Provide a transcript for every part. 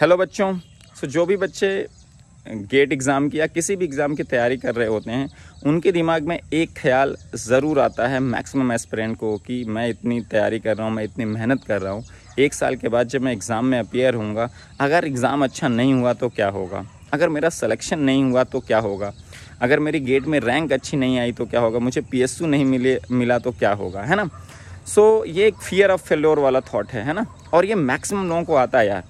hello बच्चों सो जो भी बच्चे गेट एग्ज़ाम की या किसी भी एग्ज़ाम की तैयारी कर रहे होते हैं उनके दिमाग में एक ख्याल ज़रूर आता है मैक्सिमम एस्परेंट को कि मैं इतनी तैयारी कर रहा हूँ मैं इतनी मेहनत कर रहा हूँ एक साल के बाद जब मैं एग्ज़ाम में अपेयर हूँगा अगर एग्ज़ाम अच्छा नहीं हुआ तो क्या होगा अगर मेरा सलेक्शन नहीं हुआ तो क्या होगा अगर मेरी गेट में रैंक अच्छी नहीं आई तो क्या होगा मुझे पी नहीं मिले मिला तो क्या होगा है ना सो so, ये एक फियर ऑफ फेलोर वाला थाट है है ना और ये मैक्सिमम लोगों को आता है यार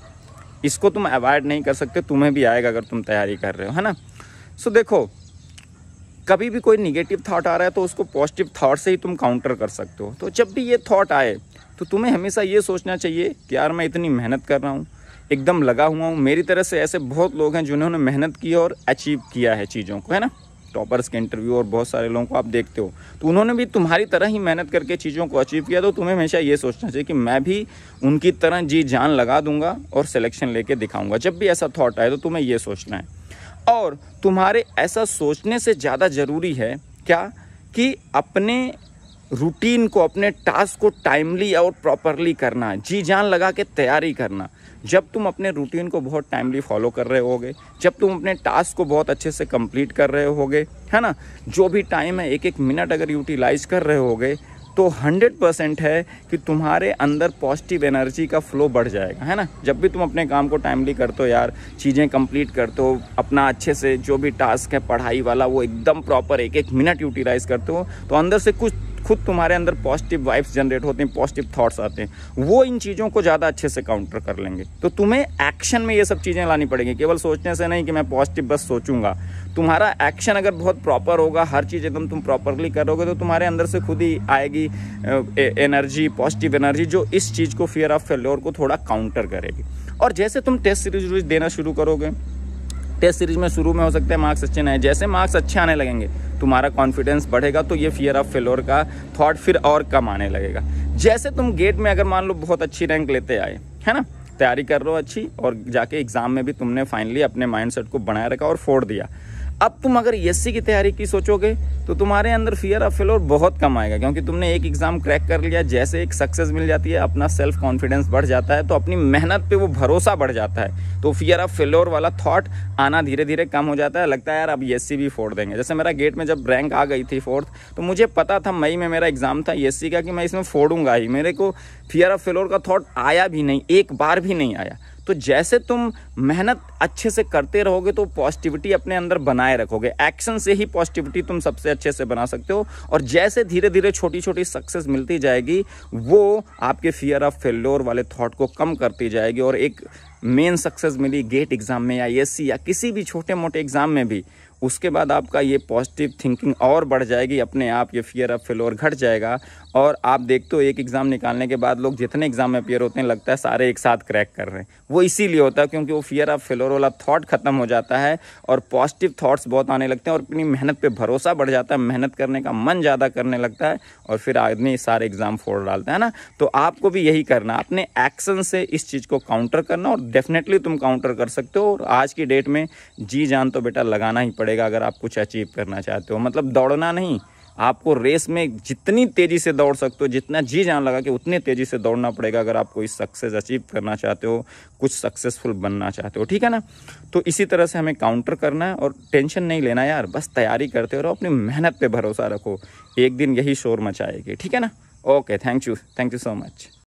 इसको तुम अवॉइड नहीं कर सकते तुम्हें भी आएगा अगर तुम तैयारी कर रहे हो है ना सो देखो कभी भी कोई निगेटिव थाट आ रहा है तो उसको पॉजिटिव थाट से ही तुम काउंटर कर सकते हो तो जब भी ये थाट आए तो तुम्हें हमेशा ये सोचना चाहिए कि यार मैं इतनी मेहनत कर रहा हूँ एकदम लगा हुआ हूँ मेरी तरह से ऐसे बहुत लोग हैं जिन्होंने मेहनत की और अचीव किया है चीज़ों को है ना टॉपर्स के इंटरव्यू और बहुत सारे लोगों को आप देखते हो तो उन्होंने भी तुम्हारी तरह ही मेहनत करके चीज़ों को अचीव किया तो तुम्हें हमेशा ये सोचना चाहिए कि मैं भी उनकी तरह जी जान लगा दूंगा और सिलेक्शन लेके दिखाऊंगा जब भी ऐसा थाट आए तो तुम्हें ये सोचना है और तुम्हारे ऐसा सोचने से ज़्यादा ज़रूरी है क्या कि अपने रूटीन को अपने टास्क को टाइमली और प्रॉपरली करना जी जान लगा के तैयारी करना जब तुम अपने रूटीन को बहुत टाइमली फॉलो कर रहे होगे जब तुम अपने टास्क को बहुत अच्छे से कंप्लीट कर रहे होगे है ना जो भी टाइम है एक एक मिनट अगर यूटिलाइज कर रहे होगे तो 100 परसेंट है कि तुम्हारे अंदर पॉजिटिव एनर्जी का फ्लो बढ़ जाएगा है ना जब भी तुम अपने काम को टाइमली करते हो यार चीज़ें कंप्लीट करते हो अपना अच्छे से जो भी टास्क है पढ़ाई वाला वो एकदम प्रॉपर एक एक मिनट यूटिलाइज करते हो तो अंदर से कुछ खुद तुम्हारे अंदर पॉजिटिव वाइब्स जनरेट होते हैं पॉजिटिव थाट्स आते हैं वो इन चीज़ों को ज़्यादा अच्छे से काउंटर कर लेंगे तो तुम्हें एक्शन में ये सब चीज़ें लानी पड़ेंगी केवल सोचने से नहीं कि मैं पॉजिटिव बस सोचूंगा तुम्हारा एक्शन अगर बहुत प्रॉपर होगा हर चीज़ एकदम तुम प्रॉपरली करोगे तो तुम्हारे अंदर से खुद ही आएगी एनर्जी पॉजिटिव एनर्जी जो इस चीज़ को फियर ऑफ फेल्योर को थोड़ा काउंटर करेगी और जैसे तुम टेस्ट सीरीज देना शुरू करोगे टेस्ट सीरीज में शुरू में हो सकते हैं मार्क्स अच्छे नहीं जैसे मार्क्स अच्छे आने लगेंगे तुम्हारा कॉन्फिडेंस बढ़ेगा तो ये फियर ऑफ फेलोर का थाट फिर और कम आने लगेगा जैसे तुम गेट में अगर मान लो बहुत अच्छी रैंक लेते आए है ना तैयारी कर रहे हो अच्छी और जाके एग्ज़ाम में भी तुमने फाइनली अपने माइंड को बनाए रखा और फोड़ दिया अब तुम अगर एस की तैयारी की सोचोगे तो तुम्हारे अंदर फियर ऑफ फेलोर बहुत कम आएगा क्योंकि तुमने एक एग्ज़ाम क्रैक कर लिया जैसे एक सक्सेस मिल जाती है अपना सेल्फ कॉन्फिडेंस बढ़ जाता है तो अपनी मेहनत पे वो भरोसा बढ़ जाता है तो फियर ऑफ फिलोर वाला थाट आना धीरे धीरे कम हो जाता है लगता है यार अब एस भी फोड़ देंगे जैसे मेरा गेट में जब रैंक आ गई थी फोर्थ तो मुझे पता था मई में मेरा एग्ज़ाम था एस का कि मैं इसमें फोड़ूंगा ही मेरे को फियर ऑफ फेलोर का थाट आया भी नहीं एक बार भी नहीं आया तो जैसे तुम मेहनत अच्छे से करते रहोगे तो पॉजिटिविटी अपने अंदर बनाए रखोगे एक्शन से ही पॉजिटिविटी तुम सबसे अच्छे से बना सकते हो और जैसे धीरे धीरे छोटी छोटी सक्सेस मिलती जाएगी वो आपके फियर ऑफ फेलोर वाले थाट को कम करती जाएगी और एक मेन सक्सेस मिली गेट एग्ज़ाम में या एस या किसी भी छोटे मोटे एग्ज़ाम में भी उसके बाद आपका ये पॉजिटिव थिंकिंग और बढ़ जाएगी अपने आप ये फियर ऑफ फेलोर घट जाएगा और आप देखते हो एक एग्ज़ाम निकालने के बाद लोग जितने एग्ज़ाम में अपियर होते हैं लगता है सारे एक साथ क्रैक कर रहे हैं वो इसीलिए होता है क्योंकि वो फियर ऑफ फेलोर वाला थाट ख़त्म हो जाता है और पॉजिटिव थाट्स बहुत आने लगते हैं और अपनी मेहनत पर भरोसा बढ़ जाता है मेहनत करने का मन ज़्यादा करने लगता है और फिर आदमी सारे एग्ज़ाम फोड़ डालता है ना तो आपको भी यही करना अपने एक्शन से इस चीज़ को काउंटर करना और डेफिनेटली तुम काउंटर कर सकते हो और आज की डेट में जी जान तो बेटा लगाना ही पड़ेगा अगर आप कुछ अचीव करना चाहते हो मतलब दौड़ना नहीं आपको रेस में जितनी तेज़ी से दौड़ सकते हो जितना जी जान लगा कि उतने तेज़ी से दौड़ना पड़ेगा अगर आप कोई सक्सेस अचीव करना चाहते हो कुछ सक्सेसफुल बनना चाहते हो ठीक है ना तो इसी तरह से हमें काउंटर करना है और टेंशन नहीं लेना यार बस तैयारी करते रहो अपनी मेहनत पर भरोसा रखो एक दिन यही शोर मचाएगी ठीक है ना okay thank you thank you so much